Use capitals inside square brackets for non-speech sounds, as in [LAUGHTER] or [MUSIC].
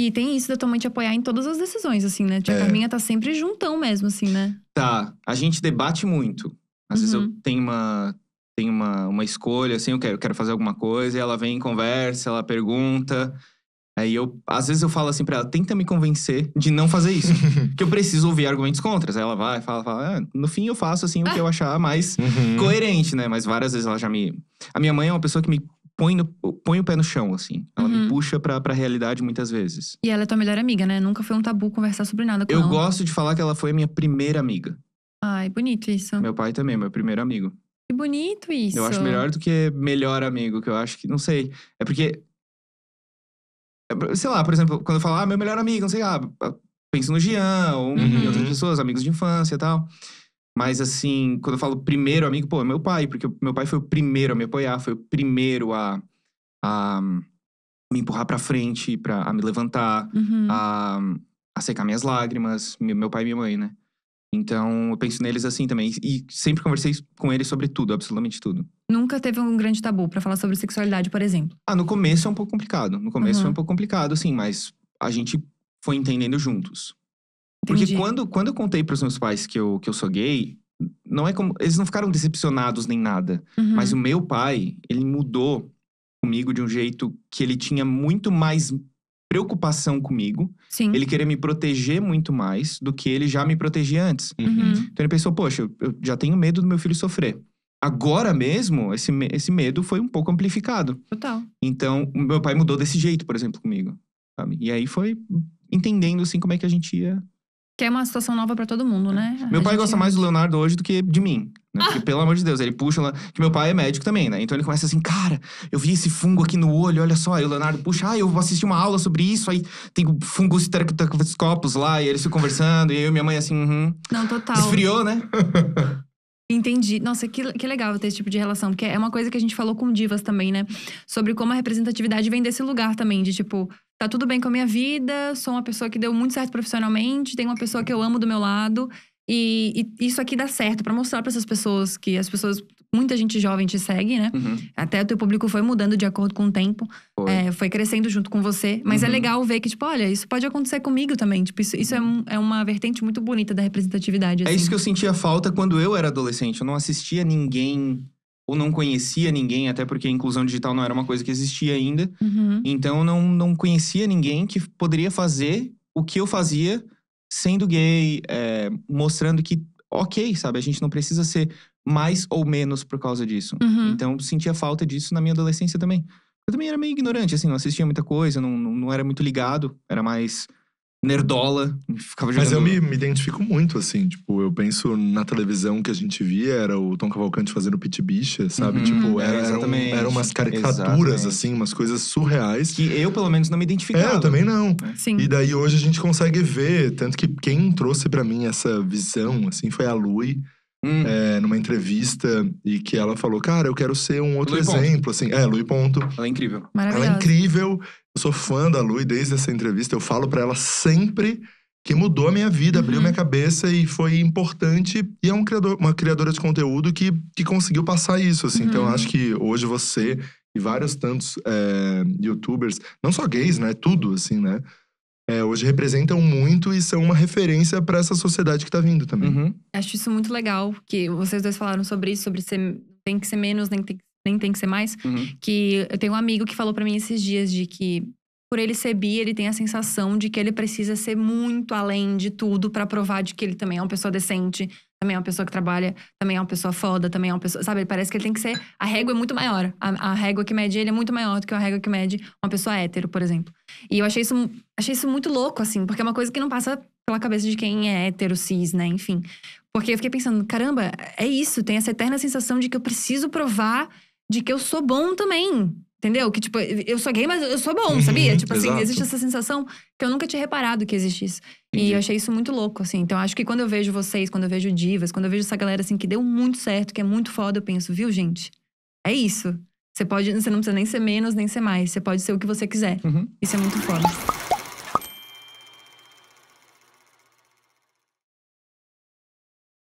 E tem isso da tua mãe te apoiar em todas as decisões, assim, né? Tia é. Carminha tá sempre juntão mesmo, assim, né? Tá. A gente debate muito. Às uhum. vezes eu uhum. tenho uma, tenho uma, uma escolha, assim, eu quero, eu quero fazer alguma coisa, e ela vem e conversa, ela pergunta. Aí eu, às vezes eu falo assim pra ela, tenta me convencer de não fazer isso. [LAUGHS] que eu preciso ouvir argumentos contras. Aí ela vai, fala, fala. Ah, no fim eu faço assim o que eu [LAUGHS] achar mais uhum. coerente, né? Mas várias vezes ela já me. A minha mãe é uma pessoa que me põe, no, põe o pé no chão, assim. Ela uhum. me puxa pra, pra realidade muitas vezes. E ela é tua melhor amiga, né? Nunca foi um tabu conversar sobre nada com Eu ela. gosto de falar que ela foi a minha primeira amiga. Ai, bonito isso. Meu pai também, meu primeiro amigo. Que bonito isso. Eu acho melhor do que melhor amigo, que eu acho que, não sei. É porque. É, sei lá, por exemplo, quando eu falo, ah, meu melhor amigo, não sei lá. Ah, penso no Jean, ou uhum. em outras pessoas, amigos de infância e tal. Mas assim, quando eu falo primeiro amigo, pô, é meu pai, porque meu pai foi o primeiro a me apoiar, foi o primeiro a, a me empurrar para frente, pra, a me levantar, uhum. a, a secar minhas lágrimas, meu pai e minha mãe, né? Então, eu penso neles assim também. E sempre conversei com eles sobre tudo, absolutamente tudo. Nunca teve um grande tabu para falar sobre sexualidade, por exemplo? Ah, no começo é um pouco complicado. No começo uhum. foi um pouco complicado, assim, mas a gente foi entendendo juntos. Porque quando, quando eu contei para os meus pais que eu, que eu sou gay, não é como. Eles não ficaram decepcionados nem nada. Uhum. Mas o meu pai, ele mudou comigo de um jeito que ele tinha muito mais preocupação comigo. Sim. Ele queria me proteger muito mais do que ele já me protegia antes. Uhum. uhum. Então ele pensou, poxa, eu, eu já tenho medo do meu filho sofrer. Agora mesmo, esse, esse medo foi um pouco amplificado. Total. Então, meu pai mudou desse jeito, por exemplo, comigo. Sabe? E aí foi entendendo, assim, como é que a gente ia que é uma situação nova para todo mundo, é. né? Meu a pai gente... gosta mais do Leonardo hoje do que de mim. Né? Ah! Porque, ah. pelo amor de Deus, ele puxa lá. Que meu pai é médico também, né? Então ele começa assim, cara, eu vi esse fungo aqui no olho, olha só. Aí o Leonardo puxa, ah, eu vou assistir uma aula sobre isso. Aí tem fungos copos lá, e eles ficam conversando. E eu e minha mãe assim, uhum. Não, total. Esfriou, né? [LAUGHS] Entendi. Nossa, que, que legal ter esse tipo de relação, porque é uma coisa que a gente falou com divas também, né? Sobre como a representatividade vem desse lugar também, de tipo, tá tudo bem com a minha vida, sou uma pessoa que deu muito certo profissionalmente, tem uma pessoa que eu amo do meu lado. E, e, isso aqui dá certo para mostrar para essas pessoas que as pessoas, muita gente jovem te segue, né? Uhum. Até o teu público foi mudando de acordo com o tempo, foi, é, foi crescendo junto com você. Mas é uhum. é legal ver que, tipo, olha, isso pode acontecer comigo também. Tipo, isso, isso é, um, é uma vertente muito bonita da representatividade. É assim. É isso que eu sentia falta quando eu era adolescente. Eu não assistia ninguém ou não conhecia ninguém, até porque a inclusão digital não era uma coisa que existia ainda. Uhum. Então eu não, não conhecia ninguém que poderia fazer o que eu fazia sendo gay, é, mostrando que, ok, sabe, a gente não precisa ser mais ou menos por causa disso. Uhum. Então, sentia falta disso na minha adolescência também. Eu também era meio ignorante, assim, não assistia muita coisa, não, não, não era muito ligado, era mais nerdola, ficava jogando. Mas eu me, me, identifico muito, assim, tipo, eu penso na televisão que a gente via, era o Tom Cavalcante fazendo pit bicha, sabe? Uhum, tipo, é, era, eram, eram umas caricaturas, exatamente. assim, umas coisas surreais. Que eu, pelo menos, não me identificava. É, eu também não. Né? Sim. E daí hoje a gente consegue ver, tanto que quem trouxe para mim essa visão, assim, foi a Lui hum. é, numa entrevista e que ela falou, cara, eu quero ser um outro exemplo, Ponto. assim. É, Lui Ponto. Ela é incrível. Ela é incrível. Eu sou fã da Lui desde essa entrevista. Eu falo para ela sempre que mudou a minha vida, uhum. abriu minha cabeça e foi importante. E é um criador, uma criadora de conteúdo que, que conseguiu passar isso, assim. Então, uhum. Então, acho que hoje você e vários tantos é, youtubers, não só gays, né? Tudo, assim, né? é, hoje representam muito e são uma referência para essa sociedade que está vindo também. Uhum. Acho isso muito legal, que vocês dois falaram sobre isso, sobre ser, tem que ser menos, nem tem, nem tem que ser mais. Uhum. Que eu tenho um amigo que falou para mim esses dias de que por ele ser bi, ele tem a sensação de que ele precisa ser muito além de tudo para provar de que ele também é uma pessoa decente, também é uma pessoa que trabalha, também é uma pessoa foda, também é uma pessoa. Sabe, parece que ele tem que ser. A régua é muito maior. A, a régua que mede ele é muito maior do que a régua que mede uma pessoa hétero, por exemplo. E eu achei isso, achei isso muito louco, assim, porque é uma coisa que não passa pela cabeça de quem é hétero, cis, né? Enfim. Porque eu fiquei pensando, caramba, é isso, tem essa eterna sensação de que eu preciso provar de que eu sou bom também. Entendeu? Que, tipo, eu sou gay, mas eu sou bom, sabia? Uhum, tipo assim, exato. existe essa sensação que eu nunca tinha reparado que existe isso. Entendi. E eu achei isso muito louco, assim. Então, acho que quando eu vejo vocês, quando eu vejo divas, quando eu vejo essa galera, assim, que deu muito certo, que é muito foda, eu penso, viu, gente? É isso. Você pode, você não precisa nem ser menos, nem ser mais. Você pode ser o que você quiser. Uhum. Isso é muito foda.